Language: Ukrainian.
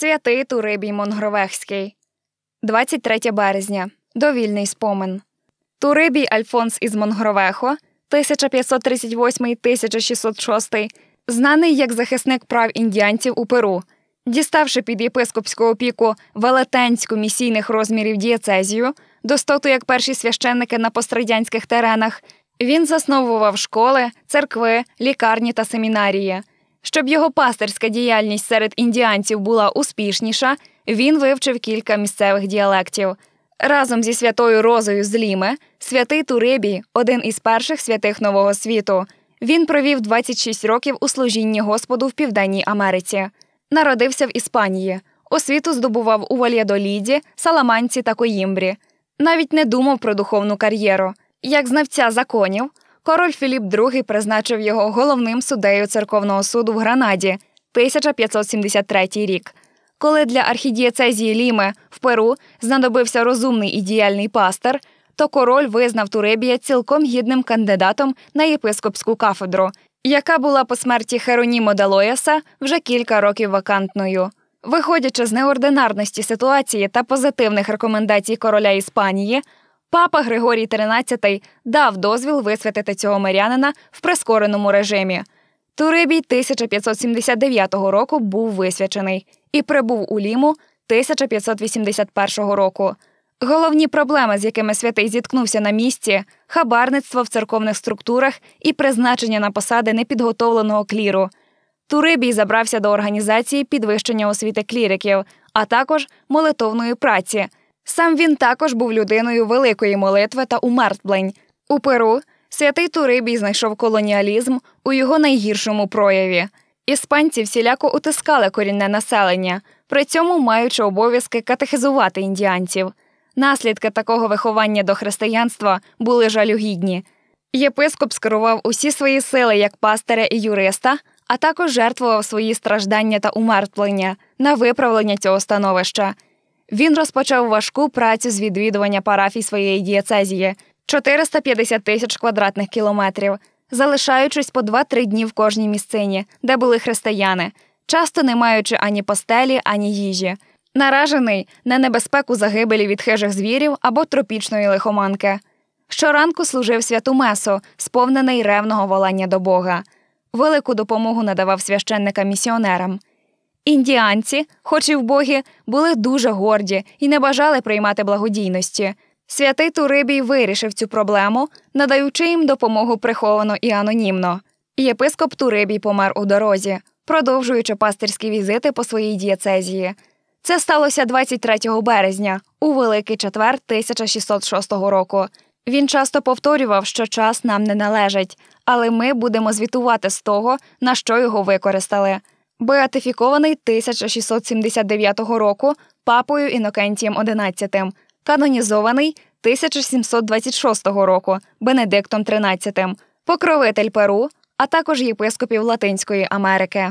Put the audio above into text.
Святий Турибій Монгровехський, 23 березня. Довільний спомин. Турибій Альфонс із Монгровехо, 1538-1606, знаний як захисник прав індіанців у Перу. Діставши під єпископську опіку велетенську місійних розмірів дієцезію, достоту як перші священники на пострадянських теренах, він засновував школи, церкви, лікарні та семінарії. Щоб його пастерська діяльність серед індіанців була успішніша, він вивчив кілька місцевих діалектів. Разом зі святою Розою з Ліме, святий Турибій, один із перших святих Нового світу. Він провів 26 років у служінні Господу в Південній Америці. Народився в Іспанії. Освіту здобував у Вальядоліді, Саламанці та Коїмбрі. Навіть не думав про духовну кар'єру. Як знавця законів, Король Філіп II призначив його головним суддею церковного суду в Гранаді 1573 рік. Коли для архідієцезії Ліми в Перу знадобився розумний і діяльний пастир, то король визнав Туребія цілком гідним кандидатом на єпископську кафедру, яка була по смерті Херонімо Далояса вже кілька років вакантною. Виходячи з неординарності ситуації та позитивних рекомендацій короля Іспанії, Папа Григорій XIII дав дозвіл висвятити цього мирянина в прискореному режимі. Турибій 1579 року був висвячений і прибув у Ліму 1581 року. Головні проблеми, з якими святий зіткнувся на місці, хабарництво в церковних структурах і призначення на посади непідготовленого кліру. Турибій забрався до організації підвищення освіти кліриків, а також молитовної праці, Сам він також був людиною великої молитви та умертвлень. У Перу святий Турибій знайшов колоніалізм у його найгіршому прояві. Іспанці всіляко утискали корінне населення, при цьому маючи обов'язки катехизувати індіанців. Наслідки такого виховання до християнства були жалюгідні. Єпископ скерував усі свої сили як пастиря і юриста, а також жертвував свої страждання та умертвлення на виправлення цього становища. Він розпочав важку працю з відвідування парафій своєї дієцезії 450 тисяч квадратних кілометрів, залишаючись по 2-3 дні в кожній місцині, де були християни, часто не маючи ані постелі, ані їжі, наражений на небезпеку загибелі від хижих звірів або тропічної лихоманки. Щоранку служив святу месу, сповнений ревного волання до Бога. Велику допомогу надавав священника місіонерам. Індіанці, хоч і вбогі, були дуже горді і не бажали приймати благодійності. Святий Турибій вирішив цю проблему, надаючи їм допомогу приховано і анонімно. Єпископ Турибій помер у дорозі, продовжуючи пастирські візити по своїй дієцезії. Це сталося 23 березня, у Великий четвер 1606 року. Він часто повторював, що час нам не належить, але ми будемо звітувати з того, на що його використали. Беатифікований 1679 року папою Інокентієм XI, канонізований 1726 року Бенедиктом XIII, покровитель Перу, а також єпископів Латинської Америки.